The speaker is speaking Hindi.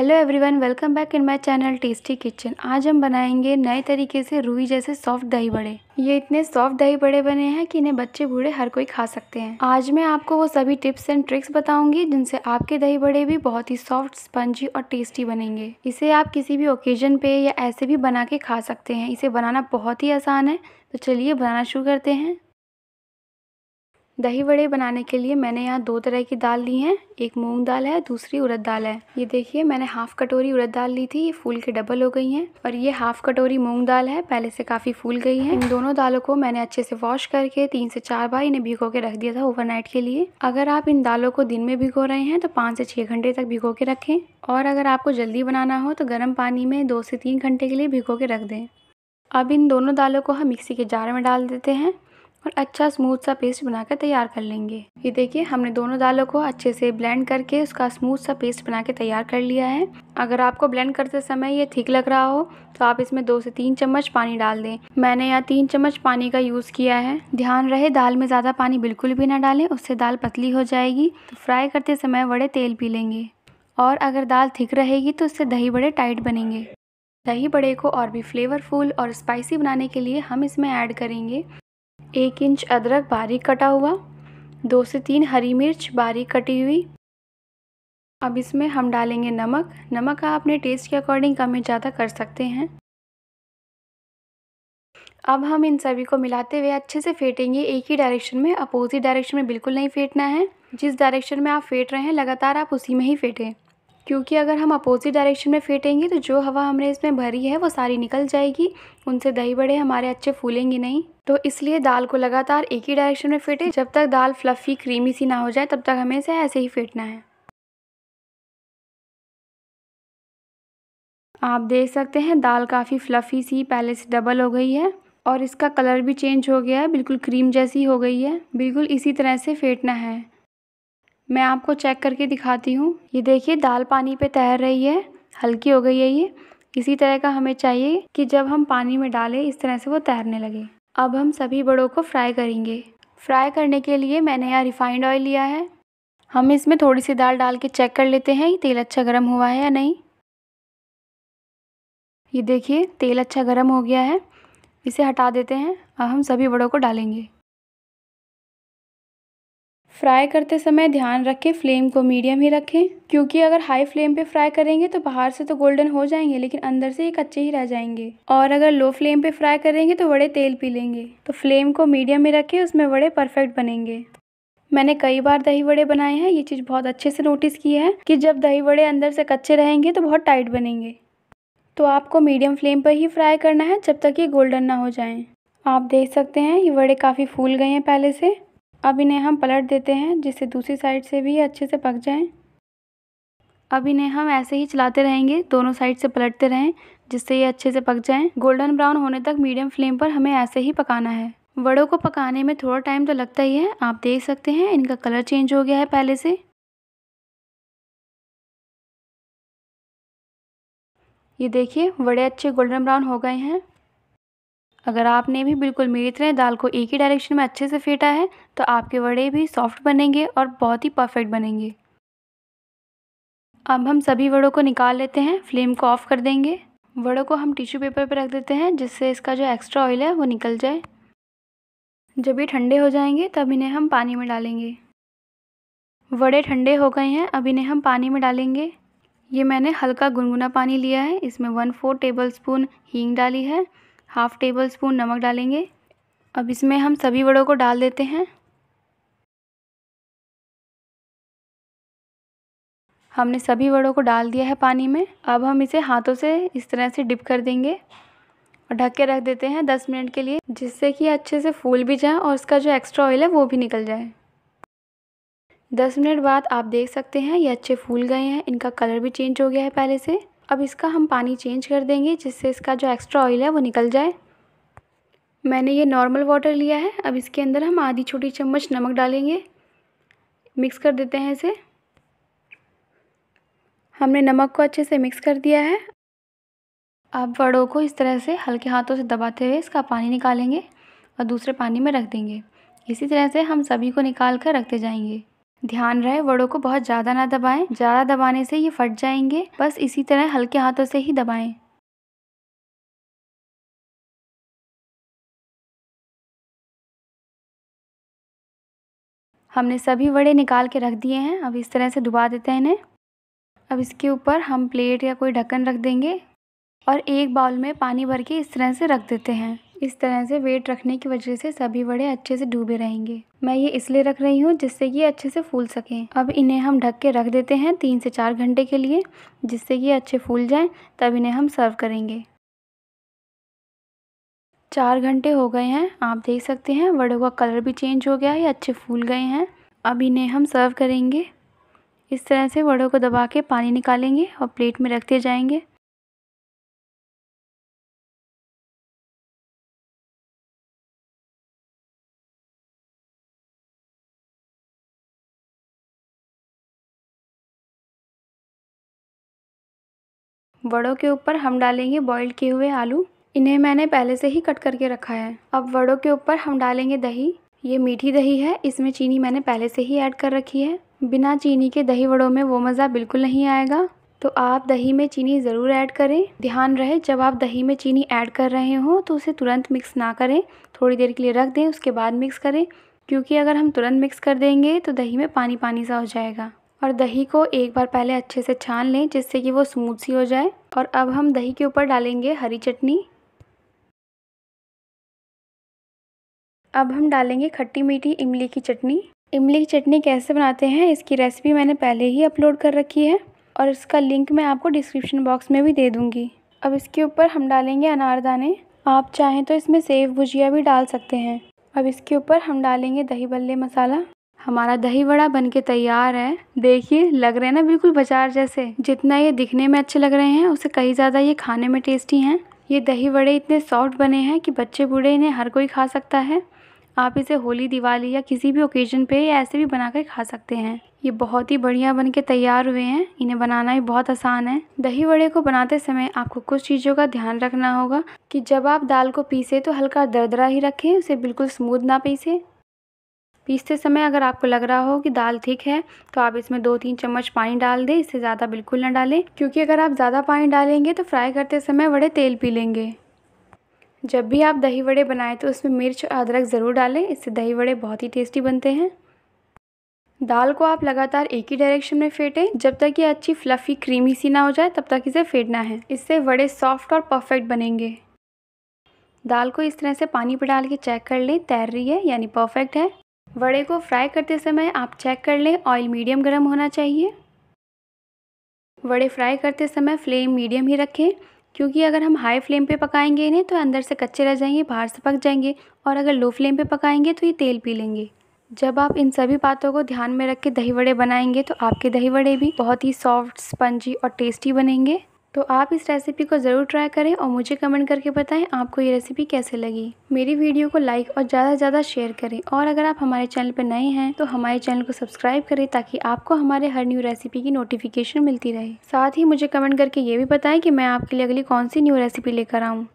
Hello everyone welcome back in my channel Tasty Kitchen आज हम बनाएंगे नए तरीके से रुई जैसे सॉफ्ट दही बड़े ये इतने सॉफ्ट दही बड़े बने हैं कि इन्हें बच्चे बूढ़े हर कोई खा सकते हैं आज मैं आपको वो सभी टिप्स एंड ट्रिक्स बताऊंगी जिनसे आपके दही बड़े भी बहुत ही सॉफ्ट स्पंजी और टेस्टी बनेंगे इसे आप किसी भी ओकेजन पे या ऐसे भी बना के खा सकते हैं इसे बनाना बहुत ही आसान है तो चलिए बनाना शुरू करते हैं दही वड़े बनाने के लिए मैंने यहाँ दो तरह की दाल ली हैं एक मूंग दाल है दूसरी उड़द दाल है ये देखिए मैंने हाफ कटोरी उड़द दाल ली थी ये फूल के डबल हो गई हैं और ये हाफ कटोरी मूंग दाल है पहले से काफ़ी फूल गई है इन दोनों दालों को मैंने अच्छे से वॉश करके तीन से चार बार इन्हें भिगो के रख दिया था ओवरनाइट के लिए अगर आप इन दालों को दिन में भिगो रहे हैं तो पाँच से छः घंटे तक भिगो के रखें और अगर आपको जल्दी बनाना हो तो गर्म पानी में दो से तीन घंटे के लिए भिगो के रख दें अब इन दोनों दालों को हम मिक्सी के जार में डाल देते हैं और अच्छा स्मूथ सा पेस्ट बनाकर तैयार कर लेंगे ये देखिए हमने दोनों दालों को अच्छे से ब्लेंड करके उसका स्मूथ सा पेस्ट बना के तैयार कर लिया है अगर आपको ब्लेंड करते समय ये ठीक लग रहा हो तो आप इसमें दो से तीन चम्मच पानी डाल दें मैंने यहाँ तीन चम्मच पानी का यूज़ किया है ध्यान रहे दाल में ज़्यादा पानी बिल्कुल भी ना डालें उससे दाल पतली हो जाएगी तो फ्राई करते समय बड़े तेल पी लेंगे और अगर दाल थिक रहेगी तो उससे दही बड़े टाइट बनेंगे दही बड़े को और भी फ्लेवरफुल और स्पाइसी बनाने के लिए हम इसमें ऐड करेंगे एक इंच अदरक बारीक कटा हुआ दो से तीन हरी मिर्च बारीक कटी हुई अब इसमें हम डालेंगे नमक नमक आप अपने टेस्ट के अकॉर्डिंग कम या ज़्यादा कर सकते हैं अब हम इन सभी को मिलाते हुए अच्छे से फेंटेंगे एक ही डायरेक्शन में अपोजिट डायरेक्शन में बिल्कुल नहीं फेंटना है जिस डायरेक्शन में आप फेंट रहे हैं लगातार आप उसी में ही फेंटें क्योंकि अगर हम अपोज़िट डायरेक्शन में फेंटेंगे तो जो हवा हमने इसमें भरी है वो सारी निकल जाएगी उनसे दही बड़े हमारे अच्छे फूलेंगे नहीं तो इसलिए दाल को लगातार एक ही डायरेक्शन में फेंटे जब तक दाल फ्लफ़ी क्रीमी सी ना हो जाए तब तक हमें इसे ऐसे ही फेंटना है आप देख सकते हैं दाल काफ़ी फ्लफ़ी सी पहले से डबल हो गई है और इसका कलर भी चेंज हो गया है बिल्कुल क्रीम जैसी हो गई है बिल्कुल इसी तरह से फेंटना है मैं आपको चेक करके दिखाती हूँ ये देखिए दाल पानी पे तैर रही है हल्की हो गई है ये इसी तरह का हमें चाहिए कि जब हम पानी में डालें इस तरह से वो तैरने लगे अब हम सभी बड़ों को फ्राई करेंगे फ्राई करने के लिए मैंने यहाँ रिफाइंड ऑयल लिया है हम इसमें थोड़ी सी दाल डाल के चेक कर लेते हैं तेल अच्छा गर्म हुआ है या नहीं ये देखिए तेल अच्छा गर्म हो गया है इसे हटा देते हैं और हम सभी बड़ों को डालेंगे फ्राई करते समय ध्यान रखें फ्लेम को मीडियम ही रखें क्योंकि अगर हाई फ्लेम पे फ्राई करेंगे तो बाहर से तो गोल्डन हो जाएंगे लेकिन अंदर से ये कच्चे ही रह जाएंगे और अगर लो फ्लेम पे फ्राई करेंगे तो बड़े तेल पी लेंगे तो फ्लेम को मीडियम ही रखें उसमें बड़े परफेक्ट बनेंगे मैंने कई बार दही वड़े बनाए हैं ये चीज़ बहुत अच्छे से नोटिस की है कि जब दही वड़े अंदर से कच्चे रहेंगे तो बहुत टाइट बनेंगे तो आपको मीडियम फ्लेम पर ही फ्राई करना है जब तक ये गोल्डन ना हो जाएं। आप देख सकते हैं ये वड़े काफ़ी फूल गए हैं पहले से अब इन्हें हम पलट देते हैं जिससे दूसरी साइड से भी अच्छे से पक जाएं अब इन्हें हम ऐसे ही चलाते रहेंगे दोनों साइड से पलटते रहें जिससे ये अच्छे से पक जाएं गोल्डन ब्राउन होने तक मीडियम फ्लेम पर हमें ऐसे ही पकाना है वड़ों को पकाने में थोड़ा टाइम तो लगता ही है आप देख सकते हैं इनका कलर चेंज हो गया है पहले से ये देखिए बड़े अच्छे गोल्डन ब्राउन हो गए हैं अगर आपने भी बिल्कुल मेरी तरह दाल को एक ही डायरेक्शन में अच्छे से फेंटा है तो आपके वड़े भी सॉफ्ट बनेंगे और बहुत ही परफेक्ट बनेंगे अब हम सभी वड़ों को निकाल लेते हैं फ्लेम को ऑफ़ कर देंगे वड़ों को हम टिश्यू पेपर पर रख देते हैं जिससे इसका जो एक्स्ट्रा ऑयल है वो निकल जाए जब ये ठंडे हो जाएंगे तब इन्हें हम पानी में डालेंगे वड़े ठंडे हो गए हैं अब इन्हें हम पानी में डालेंगे ये मैंने हल्का गुनगुना पानी लिया है इसमें वन फोर टेबल स्पून हींग डाली है हाफ़ टेबल स्पून नमक डालेंगे अब इसमें हम सभी वड़ों को डाल देते हैं हमने सभी वड़ों को डाल दिया है पानी में अब हम इसे हाथों से इस तरह से डिप कर देंगे और ढक के रख देते हैं दस मिनट के लिए जिससे कि अच्छे से फूल भी जाए और उसका जो एक्स्ट्रा ऑयल है वो भी निकल जाए दस मिनट बाद आप देख सकते हैं ये अच्छे फूल गए हैं इनका कलर भी चेंज हो गया है पहले से अब इसका हम पानी चेंज कर देंगे जिससे इसका जो एक्स्ट्रा ऑयल है वो निकल जाए मैंने ये नॉर्मल वाटर लिया है अब इसके अंदर हम आधी छोटी चम्मच नमक डालेंगे मिक्स कर देते हैं इसे हमने नमक को अच्छे से मिक्स कर दिया है आप वड़ों को इस तरह से हल्के हाथों से दबाते हुए इसका पानी निकालेंगे और दूसरे पानी में रख देंगे इसी तरह से हम सभी को निकाल कर रखते जाएंगे ध्यान रहे वड़ों को बहुत ज्यादा ना दबाएं ज्यादा दबाने से ये फट जाएंगे बस इसी तरह हल्के हाथों से ही दबाएं हमने सभी वड़े निकाल के रख दिए हैं अब इस तरह से डुबा देते हैं इन्हें अब इसके ऊपर हम प्लेट या कोई ढक्कन रख देंगे और एक बाउल में पानी भर के इस तरह से रख देते हैं इस तरह से वेट रखने की वजह से सभी बड़े अच्छे से डूबे रहेंगे मैं ये इसलिए रख रही हूँ जिससे ये अच्छे से फूल सकें अब इन्हें हम ढक के रख देते हैं तीन से चार घंटे के लिए जिससे कि अच्छे फूल जाएं तब इन्हें हम सर्व करेंगे चार घंटे हो गए हैं आप देख सकते हैं वड़ों का कलर भी चेंज हो गया है अच्छे फूल गए हैं अब इन्हें हम सर्व करेंगे इस तरह से वड़ों को दबा के पानी निकालेंगे और प्लेट में रखते जाएंगे वड़ों के ऊपर हम डालेंगे बॉईल किए हुए आलू इन्हें मैंने पहले से ही कट करके रखा है अब वड़ों के ऊपर हम डालेंगे दही ये मीठी दही है इसमें चीनी मैंने पहले से ही ऐड कर रखी है बिना चीनी के दही वड़ों में वो मज़ा बिल्कुल नहीं आएगा तो आप दही में चीनी ज़रूर ऐड करें ध्यान रहे जब आप दही में चीनी ऐड कर रहे हो तो उसे तुरंत मिक्स ना करें थोड़ी देर के लिए रख दें उसके बाद मिक्स करें क्योंकि अगर हम तुरंत मिक्स कर देंगे तो दही में पानी पानी सा हो जाएगा और दही को एक बार पहले अच्छे से छान लें जिससे कि वो स्मूथ सी हो जाए और अब हम दही के ऊपर डालेंगे हरी चटनी अब हम डालेंगे खट्टी मीठी इमली की चटनी इमली की चटनी कैसे बनाते हैं इसकी रेसिपी मैंने पहले ही अपलोड कर रखी है और इसका लिंक मैं आपको डिस्क्रिप्शन बॉक्स में भी दे दूँगी अब इसके ऊपर हम डालेंगे अनारदाने आप चाहें तो इसमें सेव भुजिया भी डाल सकते हैं अब इसके ऊपर हम डालेंगे दही बल्ले मसाला हमारा दही वड़ा बनके तैयार है देखिए लग रहे हैं ना बिल्कुल बाजार जैसे जितना ये दिखने में अच्छे लग रहे हैं उसे कहीं ज़्यादा ये खाने में टेस्टी हैं ये दही वड़े इतने सॉफ्ट बने हैं कि बच्चे बूढ़े इन्हें हर कोई खा सकता है आप इसे होली दिवाली या किसी भी ओकेज़न पे ऐसे भी बना कर खा सकते हैं ये बहुत ही बढ़िया बन के तैयार हुए हैं इन्हें बनाना भी बहुत आसान है दही वड़े को बनाते समय आपको कुछ चीज़ों का ध्यान रखना होगा कि जब आप दाल को पीसें तो हल्का दरदरा ही रखें उसे बिल्कुल स्मूथ ना पीसें पीसते समय अगर आपको लग रहा हो कि दाल थिक है तो आप इसमें दो तीन चम्मच पानी डाल दें इससे ज़्यादा बिल्कुल ना डालें क्योंकि अगर आप ज़्यादा पानी डालेंगे तो फ्राई करते समय बड़े तेल पी लेंगे जब भी आप दही वड़े बनाएं तो उसमें मिर्च और अदरक ज़रूर डालें इससे दही वड़े बहुत ही टेस्टी बनते हैं दाल को आप लगातार एक ही डायरेक्शन में फेंटें जब तक ये अच्छी फ्लफ़ी क्रीमी सी ना हो जाए तब तक इसे फेंटना है इससे वड़े सॉफ्ट और परफेक्ट बनेंगे दाल को इस तरह से पानी पर डाल के चेक कर लें तैर रही है यानी परफेक्ट है वड़े को फ्राई करते समय आप चेक कर लें ऑयल मीडियम गर्म होना चाहिए वड़े फ्राई करते समय फ्लेम मीडियम ही रखें क्योंकि अगर हम हाई फ्लेम पे पकाएंगे इन्हें तो अंदर से कच्चे रह जाएंगे बाहर से पक जाएंगे और अगर लो फ्लेम पे पकाएंगे तो ये तेल पी लेंगे जब आप इन सभी बातों को ध्यान में रख के दही वड़े बनाएंगे तो आपके दही वड़े भी बहुत ही सॉफ्ट स्पंजी और टेस्टी बनेंगे तो आप इस रेसिपी को ज़रूर ट्राई करें और मुझे कमेंट करके बताएं आपको ये रेसिपी कैसे लगी मेरी वीडियो को लाइक और ज़्यादा से ज़्यादा शेयर करें और अगर आप हमारे चैनल पर नए हैं तो हमारे चैनल को सब्सक्राइब करें ताकि आपको हमारे हर न्यू रेसिपी की नोटिफिकेशन मिलती रहे साथ ही मुझे कमेंट करके ये भी बताएं कि मैं आपके लिए अगली कौन सी न्यू रेसिपी लेकर आऊँ